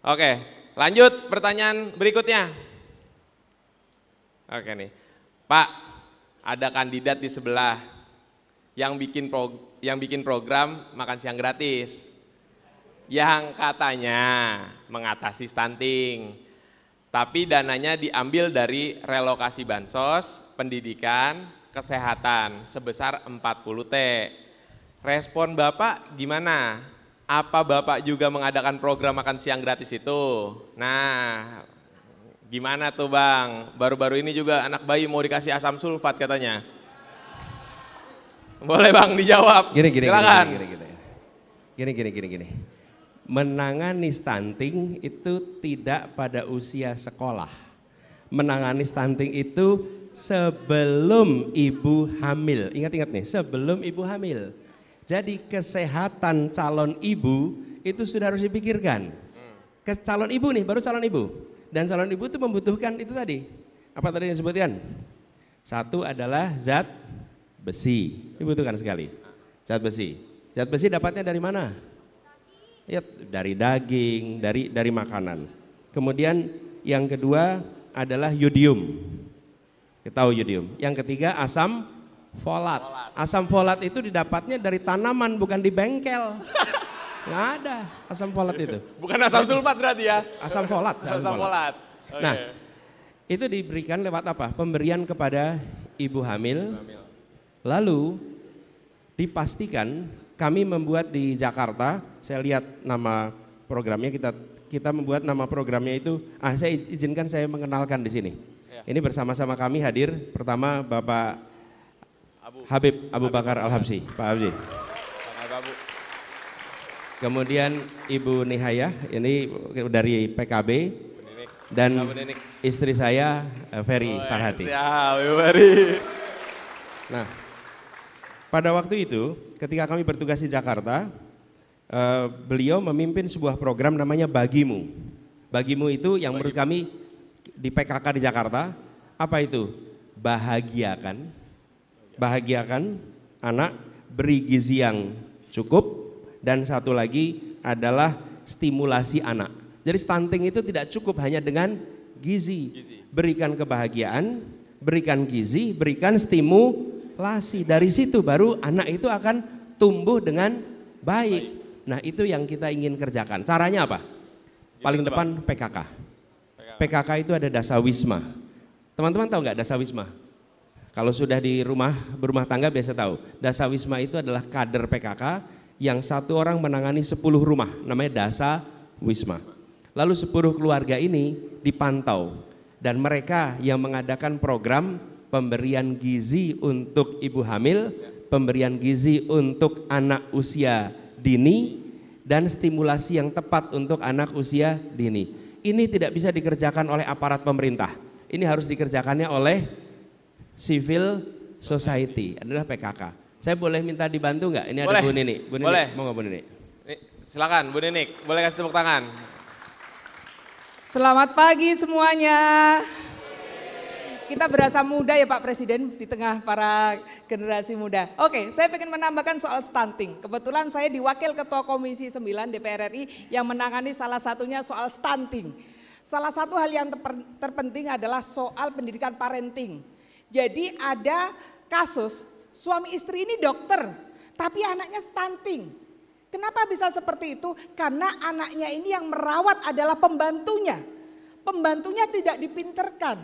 Oke, lanjut pertanyaan berikutnya. Oke nih, Pak, ada kandidat di sebelah yang bikin pro, yang bikin program makan siang gratis, yang katanya mengatasi stunting, tapi dananya diambil dari relokasi bansos, pendidikan, kesehatan sebesar 40 t. Respon bapak gimana? apa Bapak juga mengadakan program makan siang gratis itu? Nah, gimana tuh Bang? Baru-baru ini juga anak bayi mau dikasih asam sulfat katanya. Boleh Bang dijawab. Gini gini Silakan. gini gini gini. Gini gini gini gini. Menangani stunting itu tidak pada usia sekolah. Menangani stunting itu sebelum ibu hamil. Ingat-ingat nih, sebelum ibu hamil. Jadi kesehatan calon ibu itu sudah harus dipikirkan. Ke calon ibu nih, baru calon ibu. Dan calon ibu itu membutuhkan itu tadi. Apa tadi yang disebutkan? Satu adalah zat besi. Dibutuhkan sekali. Zat besi. Zat besi dapatnya dari mana? Ya, dari daging, dari dari makanan. Kemudian yang kedua adalah yodium. Kita tahu yodium. Yang ketiga asam Folat. Asam folat itu didapatnya dari tanaman bukan di bengkel. Nggak ada asam folat itu. Bukan asam sulfat berarti ya? Asam folat. Asam, asam folat. Nah, itu diberikan lewat apa? Pemberian kepada ibu hamil. Lalu dipastikan kami membuat di Jakarta. Saya lihat nama programnya kita kita membuat nama programnya itu. Ah, saya izinkan saya mengenalkan di sini. Ya. Ini bersama-sama kami hadir. Pertama Bapak Abu. Habib Abu Habib Bakar Al-Habsi, Pak Habsi. Kemudian Ibu Nihayah, ini dari PKB. Dan istri saya eh, Ferry oh, Farhati. Nah, pada waktu itu ketika kami bertugas di Jakarta, eh, beliau memimpin sebuah program namanya Bagimu. Bagimu itu yang menurut kami di PKK di Jakarta, apa itu? bahagia kan? bahagiakan anak, beri gizi yang cukup, dan satu lagi adalah stimulasi anak. Jadi stunting itu tidak cukup hanya dengan gizi. Berikan kebahagiaan, berikan gizi, berikan stimulasi. Dari situ baru anak itu akan tumbuh dengan baik. Nah, itu yang kita ingin kerjakan. Caranya apa? Ya, Paling depan PKK. PKK itu ada dasawisma. Teman-teman tahu nggak dasawisma? Kalau sudah di rumah berumah tangga biasa tahu. Dasa Wisma itu adalah kader PKK yang satu orang menangani 10 rumah, namanya Dasa Wisma. Lalu 10 keluarga ini dipantau dan mereka yang mengadakan program pemberian gizi untuk ibu hamil, pemberian gizi untuk anak usia dini dan stimulasi yang tepat untuk anak usia dini. Ini tidak bisa dikerjakan oleh aparat pemerintah. Ini harus dikerjakannya oleh Civil Society adalah PKK. Saya boleh minta dibantu nggak? Ini boleh. ada Bu Nini. Bu Nini. Boleh. Mau nggak Bu Nini? Silakan Bu Nini. Boleh kasih tepuk tangan. Selamat pagi semuanya. Kita berasa muda ya Pak Presiden di tengah para generasi muda. Oke, saya ingin menambahkan soal stunting. Kebetulan saya diwakil Ketua Komisi 9 DPR RI yang menangani salah satunya soal stunting. Salah satu hal yang terpenting adalah soal pendidikan parenting jadi ada kasus suami istri ini dokter, tapi anaknya stunting. Kenapa bisa seperti itu? Karena anaknya ini yang merawat adalah pembantunya. Pembantunya tidak dipinterkan.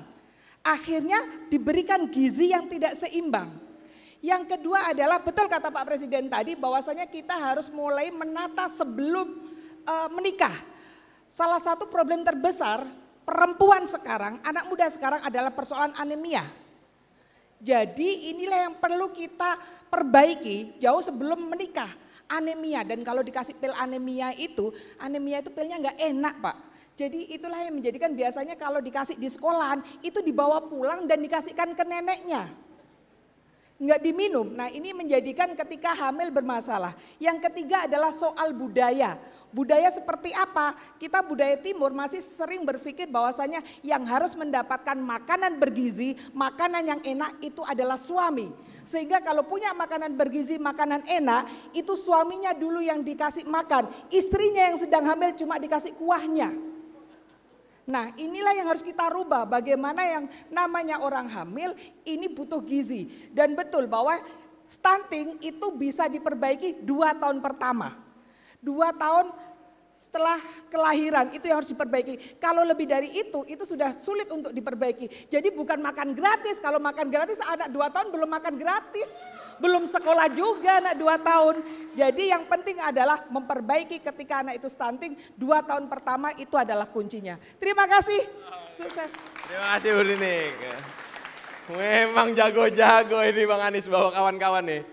Akhirnya diberikan gizi yang tidak seimbang. Yang kedua adalah betul kata Pak Presiden tadi bahwasanya kita harus mulai menata sebelum uh, menikah. Salah satu problem terbesar perempuan sekarang, anak muda sekarang adalah persoalan anemia. Jadi inilah yang perlu kita perbaiki jauh sebelum menikah. Anemia dan kalau dikasih pil anemia itu, anemia itu pilnya nggak enak pak. Jadi itulah yang menjadikan biasanya kalau dikasih di sekolahan itu dibawa pulang dan dikasihkan ke neneknya nggak diminum. Nah ini menjadikan ketika hamil bermasalah. Yang ketiga adalah soal budaya. Budaya seperti apa? Kita budaya timur masih sering berpikir bahwasanya yang harus mendapatkan makanan bergizi, makanan yang enak itu adalah suami. Sehingga kalau punya makanan bergizi, makanan enak, itu suaminya dulu yang dikasih makan. Istrinya yang sedang hamil cuma dikasih kuahnya. Nah inilah yang harus kita rubah bagaimana yang namanya orang hamil ini butuh gizi. Dan betul bahwa stunting itu bisa diperbaiki dua tahun pertama. Dua tahun setelah kelahiran itu yang harus diperbaiki. Kalau lebih dari itu, itu sudah sulit untuk diperbaiki. Jadi bukan makan gratis. Kalau makan gratis anak dua tahun belum makan gratis. Belum sekolah juga anak dua tahun. Jadi yang penting adalah memperbaiki ketika anak itu stunting. Dua tahun pertama itu adalah kuncinya. Terima kasih. Sukses. Terima kasih Bu Rinik. Memang jago-jago ini Bang Anies bawa kawan-kawan nih.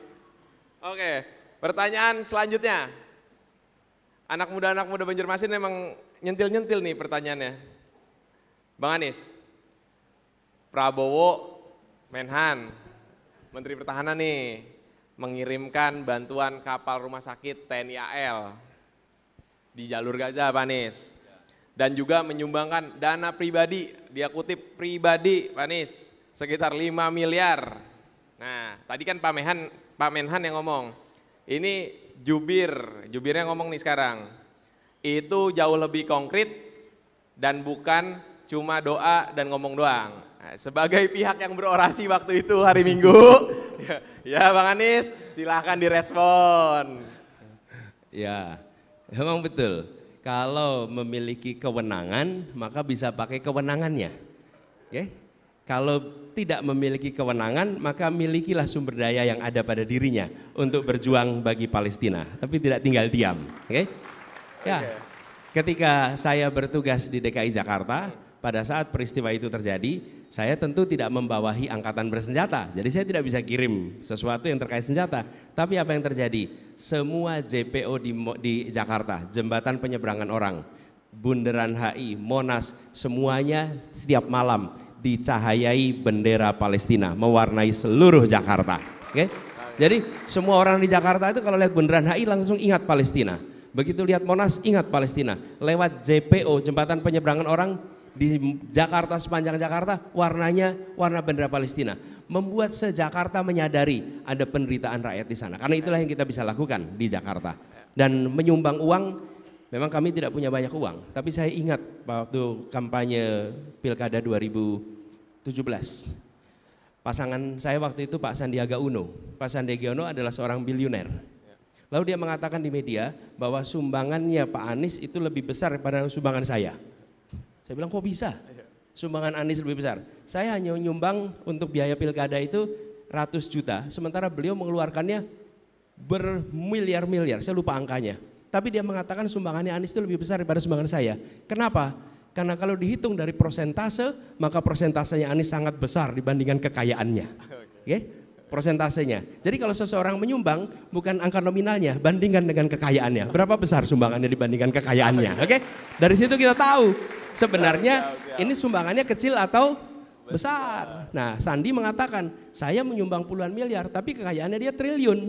Oke, pertanyaan selanjutnya. Anak muda-anak muda Banjarmasin emang nyentil-nyentil nih pertanyaannya. Bang Anies, Prabowo Menhan, Menteri Pertahanan nih, mengirimkan bantuan kapal rumah sakit TNI AL di jalur Gaza, Pak Anies. Dan juga menyumbangkan dana pribadi, dia kutip pribadi, Pak Anies, sekitar 5 miliar. Nah, tadi kan Pak Menhan, Pak Menhan yang ngomong, ini jubir, jubirnya ngomong nih sekarang. Itu jauh lebih konkret dan bukan cuma doa dan ngomong doang. Nah, sebagai pihak yang berorasi waktu itu hari Minggu, ya, Bang Anies silahkan direspon. Ya, emang betul. Kalau memiliki kewenangan, maka bisa pakai kewenangannya. Oke? Okay? Kalau tidak memiliki kewenangan, maka milikilah sumber daya yang ada pada dirinya untuk berjuang bagi Palestina, tapi tidak tinggal diam. Oke? Okay? Ya. Ketika saya bertugas di DKI Jakarta, pada saat peristiwa itu terjadi, saya tentu tidak membawahi angkatan bersenjata. Jadi saya tidak bisa kirim sesuatu yang terkait senjata. Tapi apa yang terjadi? Semua JPO di, di Jakarta, jembatan penyeberangan orang, bundaran HI, Monas, semuanya setiap malam dicahayai bendera Palestina mewarnai seluruh Jakarta. Oke? Okay? Jadi semua orang di Jakarta itu kalau lihat bendera HI langsung ingat Palestina. Begitu lihat Monas ingat Palestina. Lewat JPO jembatan penyeberangan orang di Jakarta sepanjang Jakarta warnanya warna bendera Palestina. Membuat se-Jakarta menyadari ada penderitaan rakyat di sana. Karena itulah yang kita bisa lakukan di Jakarta. Dan menyumbang uang Memang kami tidak punya banyak uang, tapi saya ingat waktu kampanye Pilkada 2017. Pasangan saya waktu itu Pak Sandiaga Uno. Pak Sandiaga Uno adalah seorang bilioner. Lalu dia mengatakan di media bahwa sumbangannya Pak Anies itu lebih besar daripada sumbangan saya. Saya bilang kok bisa? Sumbangan Anies lebih besar. Saya hanya menyumbang untuk biaya pilkada itu ratus juta, sementara beliau mengeluarkannya bermiliar-miliar. Saya lupa angkanya tapi dia mengatakan sumbangannya Anies itu lebih besar daripada sumbangan saya. Kenapa? Karena kalau dihitung dari persentase, maka persentasenya Anies sangat besar dibandingkan kekayaannya. Oke? Okay? Persentasenya. Jadi kalau seseorang menyumbang, bukan angka nominalnya, bandingkan dengan kekayaannya. Berapa besar sumbangannya dibandingkan kekayaannya? Oke? Okay? Dari situ kita tahu sebenarnya ini sumbangannya kecil atau besar. Nah, Sandi mengatakan, saya menyumbang puluhan miliar, tapi kekayaannya dia triliun.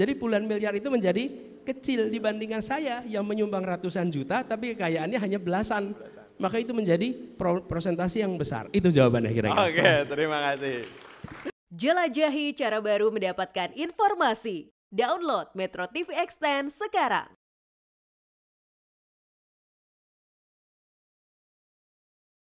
Jadi puluhan miliar itu menjadi kecil dibandingkan saya yang menyumbang ratusan juta tapi kekayaannya hanya belasan. Maka itu menjadi pro prosentasi yang besar. Itu jawabannya kira-kira. Oke, okay, terima kasih. Jelajahi cara baru mendapatkan informasi. Download Metro TV Extend sekarang.